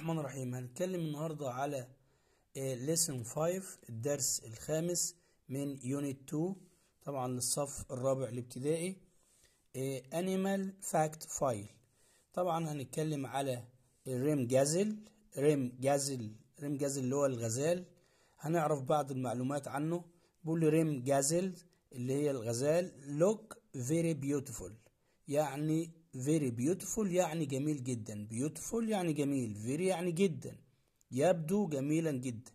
الرحمن الرحيم هنتكلم النهاردة على آه، lesson 5 الدرس الخامس من unit 2 طبعا للصف الرابع الابتدائي آه، animal fact file طبعا هنتكلم على الريم جازل ريم جازل ريم جازل اللي هو الغزال هنعرف بعض المعلومات عنه بيقول ريم جازل اللي هي الغزال look very beautiful يعني very beautiful يعني جميل جدا beautiful يعني جميل very يعني جدا يبدو جميلا جدا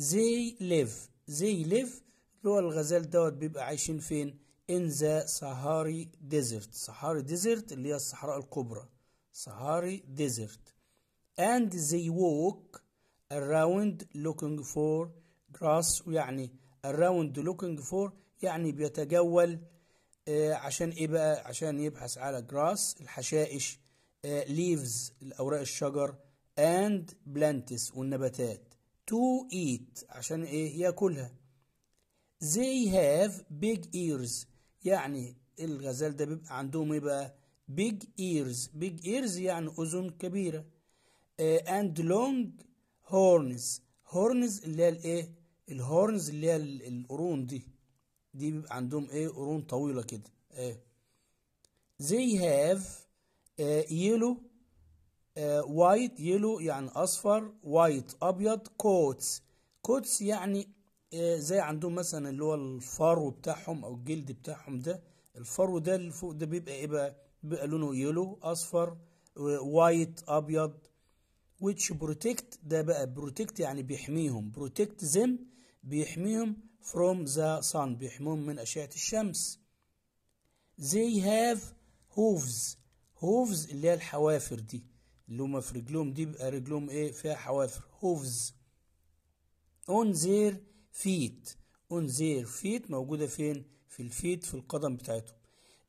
they live they live اللي هو الغزال دوت بيبقى عايشين فين in the Sahari desert Sahari desert اللي هي الصحراء الكبرى Sahari desert and they walk around looking for grass ويعني around looking for يعني بيتجول آه، عشان ايه بقى عشان يبحث على جراس الحشائش ليفز آه، الاوراق الشجر اند بلانتس والنباتات to eat عشان ايه ياكلها they have big ears يعني الغزال ده بيبقى عندهم ايه بقى big ears big ears يعني اذن كبيره آه، and long horns هورنز اللي هي الايه الهورنز اللي هي القرون دي دي بيبقى عندهم ايه قرون طويلة كده ايه they have يلو آه، yellow يلو آه، yellow يعني اصفر وايت ابيض coats coats يعني آه زي عندهم مثلا اللي هو الفرو بتاعهم او الجلد بتاعهم ده الفرو ده اللي فوق ده بيبقى ايه بقى بيبقى لونه يلو اصفر وايت ابيض which protect ده بقى protect يعني بيحميهم protect them بيحميهم from the sun بيحمون من أشعة الشمس they have hooves hooves اللي هي الحوافر دي اللي هما في رجلهم دي بقى رجلهم ايه فيها حوافر hooves on their feet on their feet موجودة فين في الفيت في القدم بتاعتهم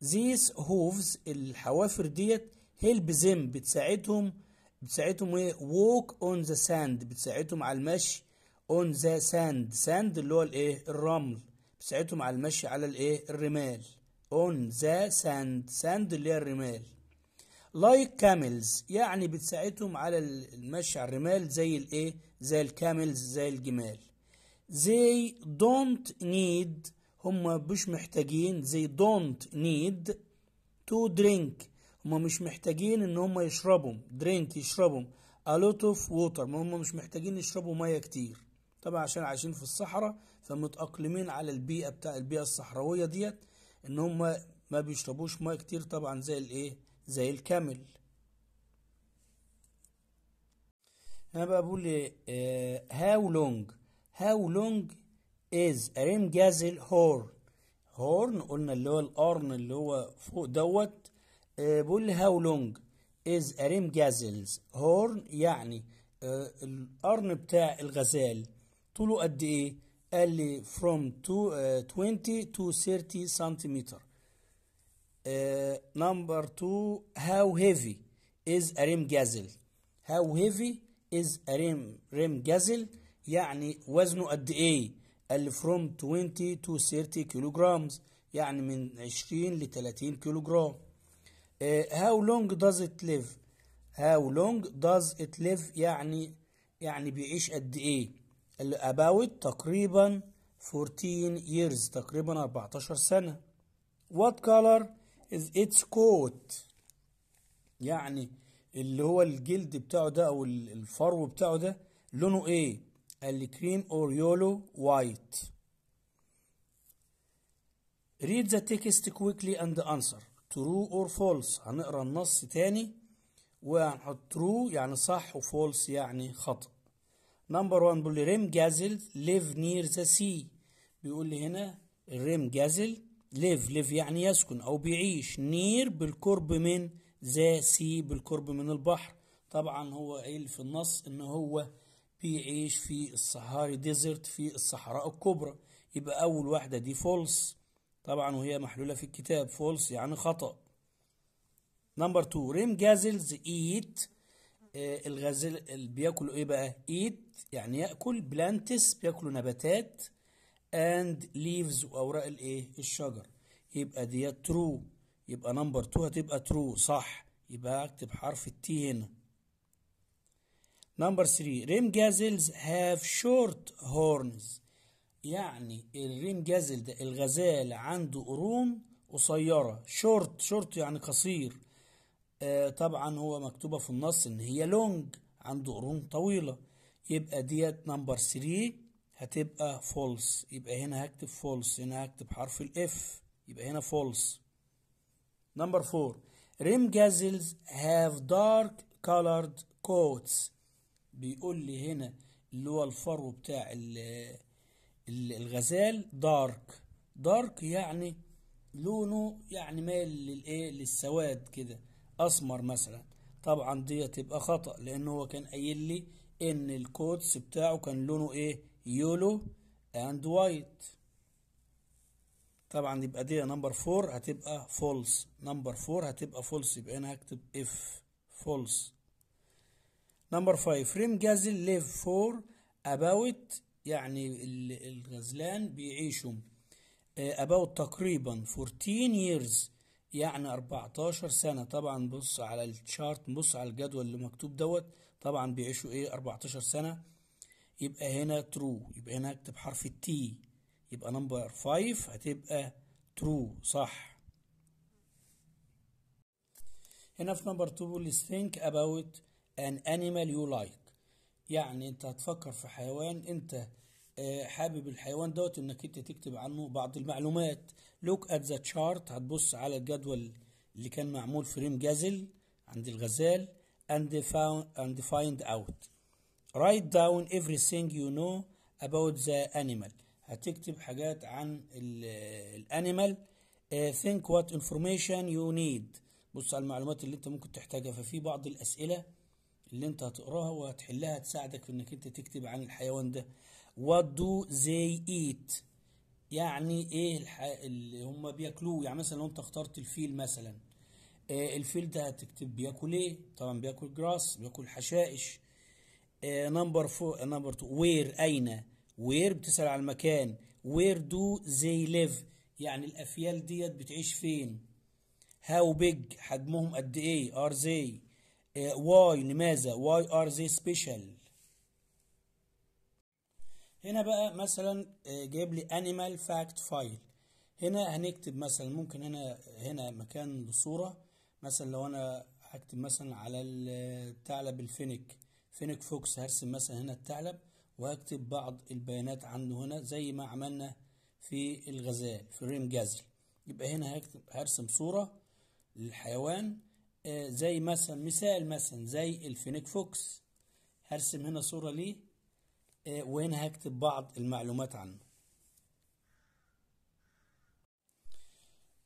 these hooves الحوافر ديت help them بتساعدهم بتساعدهم ايه walk on the sand بتساعدهم على المشي اون ذا ساند ساند اللي هو الايه الرمل بيساعدهم على المشي على الايه الرمال اون ذا ساند ساند اللي هي الرمال لايك like كاملز يعني بتساعدهم على المشي على الرمال زي الايه زي الكاملز زي الجمال زي دونت نيد هم مش محتاجين زي دونت نيد تو درينك هم مش محتاجين ان هم يشربوا درينك يشربوا a lot of water هم مش محتاجين يشربوا ميه كتير طبعا عشان عايشين في الصحراء فمتأقلمين على البيئة بتاع البيئة الصحراوية ديت ان هم ما بيشربوش ميه كتير طبعا زي الايه زي الكامل انا بقى بقول ايه هاو لونج هاو لونج از ريم جازل هورن هورن قلنا اللي هو القرن اللي هو فوق دوت آه، بقول لي هاو لونج از ريم جازلز هورن يعني آه، القرن بتاع الغزال طوله قد ايه قال لي from two, uh, 20 to 30 سنتيمتر uh, number two how heavy is a rim gazelle how heavy is a rim, rim gazelle يعني وزنه قد ايه قال لي from 20 to 30 kilograms يعني من 20 ل 30 كيلوغرام uh, how long does it live how long does it live يعني يعني بيعيش قد ايه about تقريبا 14 years تقريبا 14 سنة what color is its coat يعني اللي هو الجلد بتاعه ده او الفرو بتاعه ده لونه ايه قال لي كريم اور يولو وايت read the text quickly and answer true or false هنقرا النص تاني وهنحط true يعني صح وفولس يعني خطأ نمبر 1 بيقول لي ريم جازل ليف نير ذا سي بيقول لي هنا ريم جازل ليف ليف يعني يسكن او بيعيش نير بالقرب من ذا سي بالقرب من البحر طبعا هو قايل في النص ان هو بيعيش في الصحاري ديزرت في الصحراء الكبرى يبقى اول واحده دي فولس طبعا وهي محلوله في الكتاب فولس يعني خطا نمبر 2 ريم جازلز ايت آه، الغزال بياكلوا ايه بقى ايت يعني ياكل بلانتس بياكلوا نباتات اند ليفز واوراق الايه الشجر يبقى ديت ترو يبقى نمبر 2 هتبقى ترو صح يبقى اكتب حرف التي هنا نمبر 3 ريم جازلز هاف شورت هورنز يعني الريم جازل ده الغزال عنده قرون قصيره شورت شورت يعني قصير آه، طبعا هو مكتوبة في النص ان هي لونج عنده قرون طويلة يبقى ديت نمبر 3 هتبقى فولس يبقى هنا هكتب فولس هنا هكتب حرف الاف يبقى هنا فولس نمبر 4 ريم جازلز هاف دارك كولرد كوتس بيقول لي هنا اللي هو الفرو بتاع الغزال دارك دارك يعني لونه يعني مايل للايه للسواد كده اسمر مثلا طبعا دي تبقى خطأ لان هو كان قايل لي ان الكوتس بتاعه كان لونه ايه يولو اند وايت طبعا يبقى دي نمبر فور هتبقى فولس نمبر فور هتبقى فولس يبقى انا هكتب اف فولس نمبر 5 فريم جازل ليف فور اباوت يعني الغزلان بيعيشوا اباوت آه، تقريبا 14 years يعني 14 سنة طبعا بص على الشارت بص على الجدول اللي مكتوب دوت طبعا بيعيشوا ايه 14 سنة يبقى هنا ترو يبقى هنا اكتب حرف التي يبقى نمبر 5 هتبقى ترو صح هنا في نمبر 2 ثينك اباوت ان انيمال يو لايك يعني انت هتفكر في حيوان انت آه، حابب الحيوان دوت انك انت تكتب عنه بعض المعلومات لوك ات ذا تشارت هتبص على الجدول اللي كان معمول فريم جازل عند الغزال and found and find out write down everything you know about the animal هتكتب حاجات عن الانيمال uh, think what information you need بص على المعلومات اللي انت ممكن تحتاجها ففي بعض الاسئله اللي انت هتقراها وهتحلها تساعدك في انك انت تكتب عن الحيوان ده what do they eat يعني ايه الح... اللي هم بياكلوه يعني مثلا لو انت اخترت الفيل مثلا آه الفيل ده هتكتب بياكل ايه طبعا بياكل جراس بياكل حشائش آه، نمبر فور نمبر تو وير اين وير بتسال على المكان وير دو زي ليف يعني الافيال ديت بتعيش فين هاو بيج حجمهم قد ايه ار زي واي لماذا واي ار زي سبيشال هنا بقى مثلا آه، جايب لي انيمال فاكت فايل هنا هنكتب مثلا ممكن هنا هنا مكان الصورة مثلا لو انا هكتب مثلا على الثعلب آه، الفينيك فينيك فوكس هرسم مثلا هنا الثعلب وهكتب بعض البيانات عنه هنا زي ما عملنا في الغزال في ريم جازل يبقى هنا هكتب هرسم صورة للحيوان آه، زي مثلا مثال مثلا زي الفينيك فوكس هرسم هنا صورة ليه وهنا هكتب بعض المعلومات عنه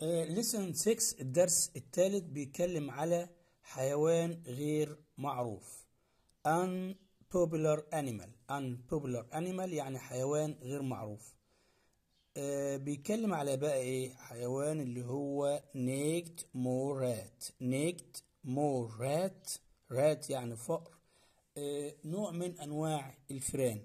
ليسن 6 الدرس الثالث بيتكلم على حيوان غير معروف unpopular animal unpopular animal يعني حيوان غير معروف آه بيتكلم على بقى ايه حيوان اللي هو نيكت مورات نيكت مورات رات يعني فقر آه نوع من انواع الفئران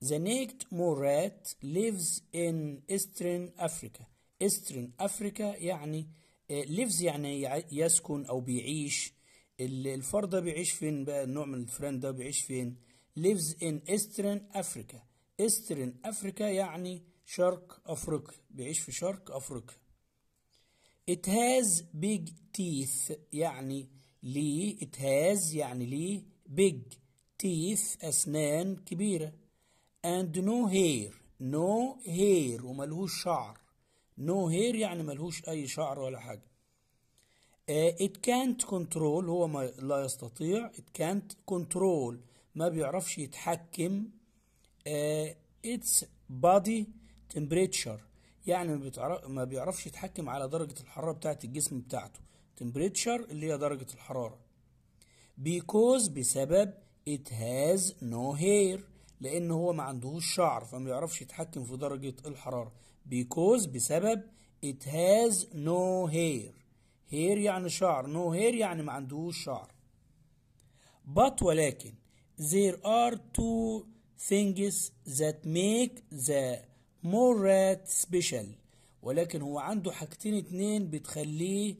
The naked morat lives in Eastern Africa. Eastern Africa يعني eh, lives يعني يسكن أو بيعيش الفرد ده بيعيش فين بقى النوع من الفران ده بيعيش فين lives in Eastern Africa. Eastern Africa يعني شرق أفريقيا بيعيش في شرق أفريقيا. It has big teeth يعني ليه it has يعني ليه big teeth أسنان كبيرة and no hair no hair وملهوش شعر no hair يعني ملهوش أي شعر ولا حاجة uh, it can't control هو ما لا يستطيع it can't control ما بيعرفش يتحكم uh, its body temperature يعني ما بيعرفش يتحكم على درجة الحرارة بتاعة الجسم بتاعته temperature اللي هي درجة الحرارة because بسبب it has no hair لان هو ما عندهوش شعر فما بيعرفش يتحكم في درجه الحراره بيكوز بسبب it has no hair hair يعني شعر no hair يعني ما عندهوش شعر but ولكن there are two things that make the rat special ولكن هو عنده حاجتين اتنين بتخليه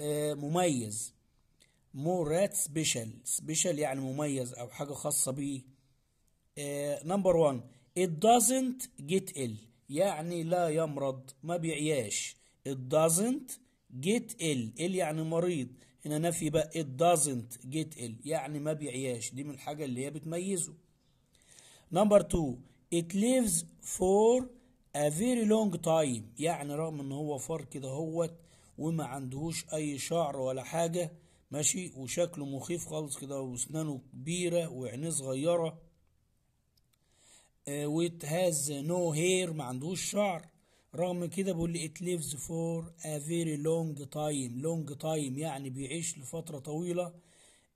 آه، مميز more rat special special يعني مميز او حاجة خاصة بيه نمبر آه، 1 it doesn't get ill يعني لا يمرض ما بيعياش it doesn't get ill ill يعني مريض هنا نفي بقى it doesn't get ill يعني ما بيعياش دي من الحاجة اللي هي بتميزه نمبر 2 it lives for a very long time يعني رغم ان هو فار كده اهوت وما عندهوش اي شعر ولا حاجة ماشي وشكله مخيف خالص كده واسنانه كبيرة وعينيه صغيرة ويت هاز نو هير ما عندوش شعر رغم كده بيقول لي ات ليفز فور ا فيري لونج تايم لونج تايم يعني بيعيش لفترة طويلة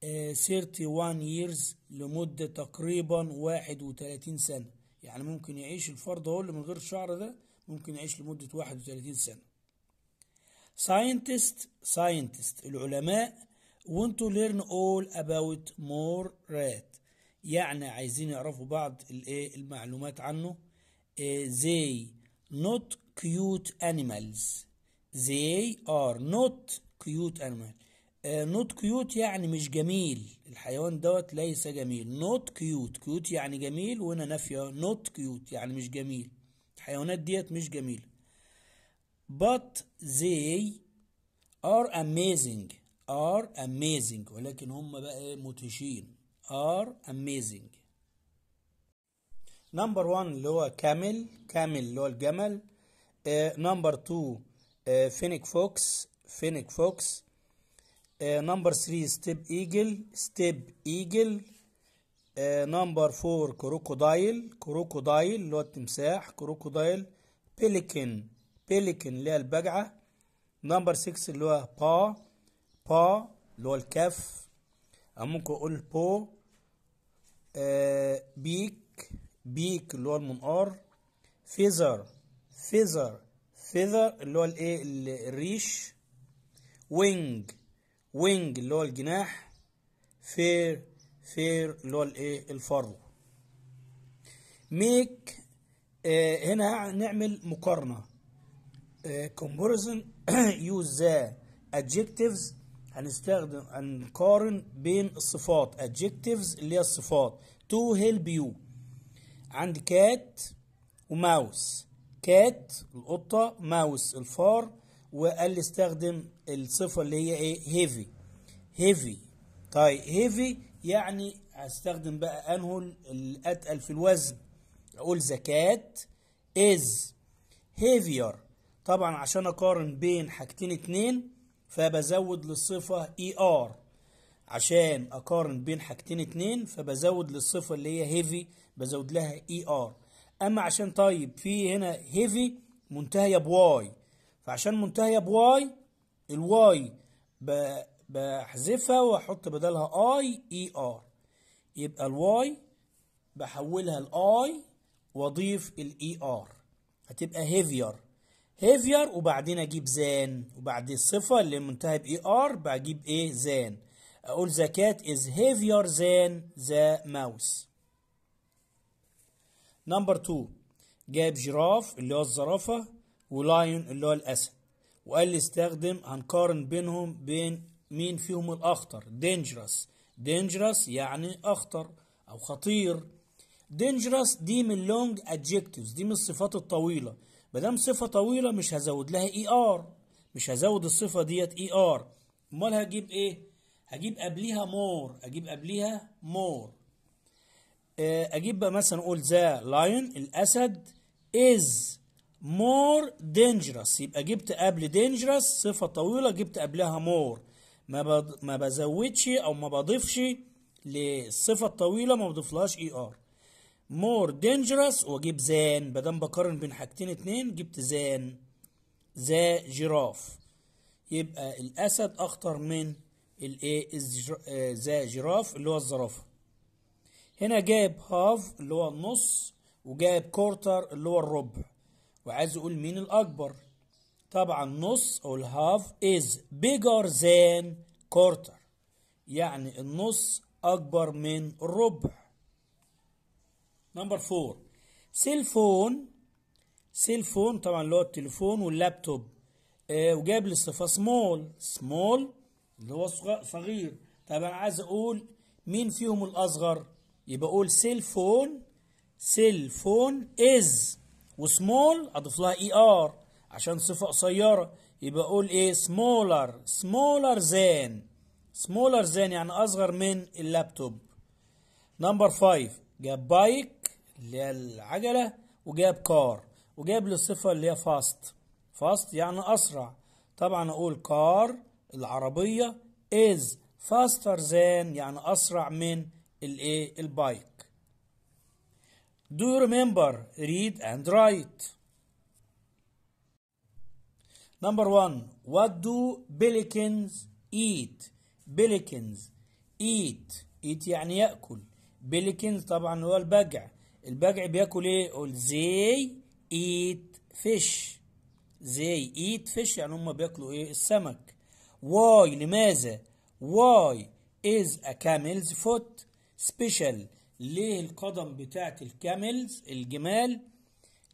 31 آه، years لمدة تقريبا 31 سنة يعني ممكن يعيش الفرد اهو اللي من غير شعر ده ممكن يعيش لمدة 31 سنة scientist scientist العلماء want to learn all about more rat يعني عايزين يعرفوا بعض الايه المعلومات عنه إيه، they not cute animals they are not cute animals نوت إيه، كيوت يعني مش جميل الحيوان دوت ليس جميل نوت كيوت كيوت يعني جميل وهنا نافيه نوت كيوت يعني مش جميل الحيوانات ديت مش جميله but they are amazing are amazing ولكن هم بقى إيه، مدهشين are amazing نمبر one اللي هو كامل كامل اللي هو الجمل نمبر uh, فينيك فوكس فينيك فوكس نمبر three ستيب ايجل ستيب ايجل نمبر فور كروكودايل كروكودايل اللي هو التمساح كروكودايل بيليكن بيليكن اللي هي البجعه نمبر 6 اللي هو با با اللي هو الكاف او ممكن اقول بو آه، بيك بيك اللي هو المنقار فيزر فيزر فيذر اللي هو الايه الريش وينج وينج اللي هو الجناح فير فير اللي هو الايه الفرو ميك آه، هنا نعمل مقارنه كومباريزون يوز ذا adjectives هنستخدم هنقارن بين الصفات adjectives اللي هي الصفات to help you عندي كات وماوس كات القطة ماوس الفار وقال لي استخدم الصفة اللي هي ايه heavy heavy طيب heavy يعني هستخدم بقى انه الاتقل في الوزن اقول زكاة is heavier طبعا عشان اقارن بين حاجتين اتنين فبزود للصفة اي e ار عشان اقارن بين حاجتين اتنين فبزود للصفة اللي هي هيفي بزود لها اي e ار اما عشان طيب في هنا هيفي منتهية بواي فعشان منتهية بواي الواي بحذفها واحط بدلها اي اي ار يبقى الواي بحولها لاي واضيف الاي ار e هتبقى هيفير هيفير وبعدين اجيب زان وبعد الصفه اللي منتهى باي ار e بجيب ايه زان اقول ذا كات از هيفير زان ذا ماوس نمبر 2 جاب جراف اللي هو الزرافه ولاين اللي هو الاسد وقال لي استخدم هنقارن بينهم بين مين فيهم الاخطر دينجرس دينجرس يعني اخطر او خطير دينجرس دي من لونج ادجكتيفز دي من الصفات الطويله ما دام صفه طويله مش هزود لها اي e ار مش هزود الصفه ديت اي e ار امال هجيب ايه هجيب قبليها مور اجيب قبليها مور آه، اجيب بقى مثلا اقول ذا لاين الاسد از مور دينجرس يبقى جبت قبل دينجرس صفة طويلة جبت قبلها مور ما ما بزودش او ما بضيفش للصفة الطويلة ما بضيفلهاش اي e ار مور dangerous واجيب زان بدل بقارن بين حاجتين اتنين جبت زان ذا جراف يبقى الاسد اخطر من الايه ذا جراف اللي هو الزرافه هنا جاب هاف اللي هو النص وجاب كورتر اللي هو الربع وعايز اقول مين الاكبر طبعا نص او الهاف از بيجر ذان كورتر يعني النص اكبر من الربع نمبر فور سيل فون سيل فون طبعا اللي هو التليفون واللابتوب آه وجاب لي الصفه سمول سمول اللي هو صغير طب انا عايز اقول مين فيهم الاصغر يبقى اقول سيل فون سيل فون از وسمول اضيف لها اي e ار عشان صفه قصيره يبقى اقول ايه سمولر سمولر زان سمولر زان يعني اصغر من اللابتوب نمبر 5 جاب بايك اللي هي العجلة وجاب كار وجاب لي الصفة اللي هي فاست فاست يعني أسرع طبعا أقول كار العربية از فاستر زان يعني أسرع من الايه البايك Do you remember read and write نمبر 1 What do بيليكنز eat بيليكنز eat eat يعني يأكل بيليكنز طبعا هو البجع البجع بياكل ايه قول زي ايت فيش زي ايت فيش يعني هم بياكلوا ايه السمك واي لماذا واي از ا كاملز فوت سبيشال ليه القدم بتاعت الكاملز الجمال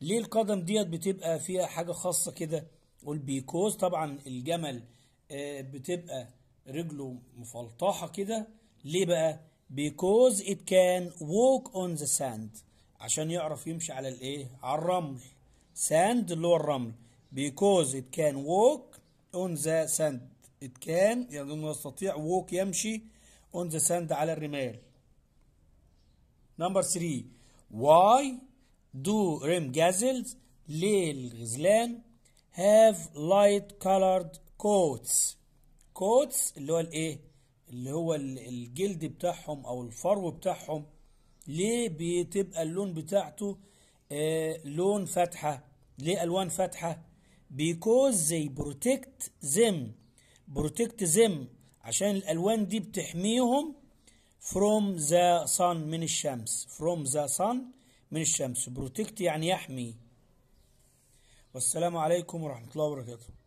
ليه القدم ديت بتبقى فيها حاجه خاصه كده قول بيكوز طبعا الجمل آه، بتبقى رجله مفلطحه كده ليه بقى because it can walk on the sand عشان يعرف يمشي على الايه على الرمل ساند اللي هو الرمل بيكوز ات كان ووك اون ذا ساند ات كان يعني انه يستطيع ووك يمشي اون ذا ساند على الرمال نمبر 3 واي دو ريم جازلز ليه الغزلان هاف لايت كولرد كوتس كوتس اللي هو الايه اللي هو الجلد بتاعهم او الفرو بتاعهم ليه بتبقى اللون بتاعته آه لون فاتحة ليه ألوان فاتحة because they protect them protect them عشان الألوان دي بتحميهم from the sun من الشمس from the sun من الشمس protect يعني يحمي والسلام عليكم ورحمة الله وبركاته